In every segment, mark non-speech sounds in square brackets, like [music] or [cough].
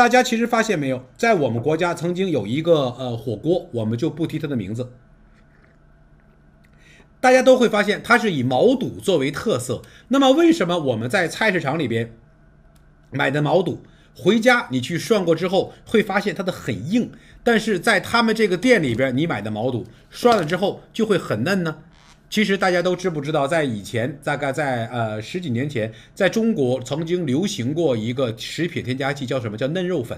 大家其实发现没有，在我们国家曾经有一个呃火锅，我们就不提它的名字。大家都会发现它是以毛肚作为特色。那么为什么我们在菜市场里边买的毛肚，回家你去涮过之后，会发现它的很硬；但是在他们这个店里边你买的毛肚，涮了之后就会很嫩呢？其实大家都知不知道，在以前，大概在呃十几年前，在中国曾经流行过一个食品添加剂，叫什么？叫嫩肉粉。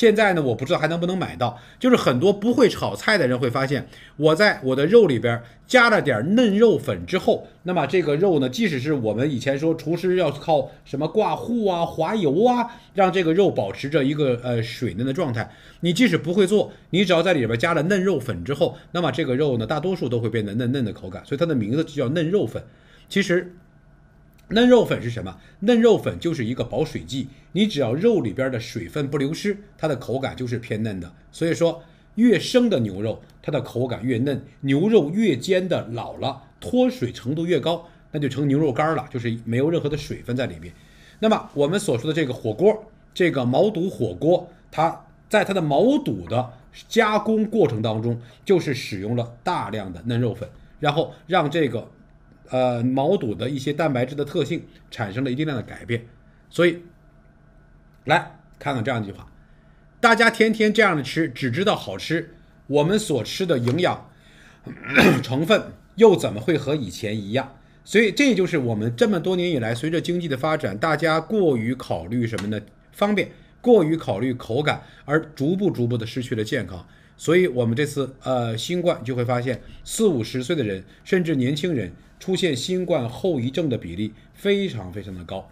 现在呢，我不知道还能不能买到。就是很多不会炒菜的人会发现，我在我的肉里边加了点嫩肉粉之后，那么这个肉呢，即使是我们以前说厨师要靠什么挂糊啊、滑油啊，让这个肉保持着一个呃水嫩的状态。你即使不会做，你只要在里边加了嫩肉粉之后，那么这个肉呢，大多数都会变得嫩嫩的口感。所以它的名字就叫嫩肉粉。其实。嫩肉粉是什么？嫩肉粉就是一个保水剂，你只要肉里边的水分不流失，它的口感就是偏嫩的。所以说，越生的牛肉它的口感越嫩，牛肉越煎的老了，脱水程度越高，那就成牛肉干了，就是没有任何的水分在里面。那么我们所说的这个火锅，这个毛肚火锅，它在它的毛肚的加工过程当中，就是使用了大量的嫩肉粉，然后让这个。呃，毛肚的一些蛋白质的特性产生了一定量的改变，所以来看看这样一句话：大家天天这样的吃，只知道好吃，我们所吃的营养 [clears throat] 成分又怎么会和以前一样？所以这就是我们这么多年以来，随着经济的发展，大家过于考虑什么呢？方便，过于考虑口感，而逐步逐步的失去了健康。所以，我们这次呃，新冠就会发现，四五十岁的人，甚至年轻人，出现新冠后遗症的比例非常非常的高。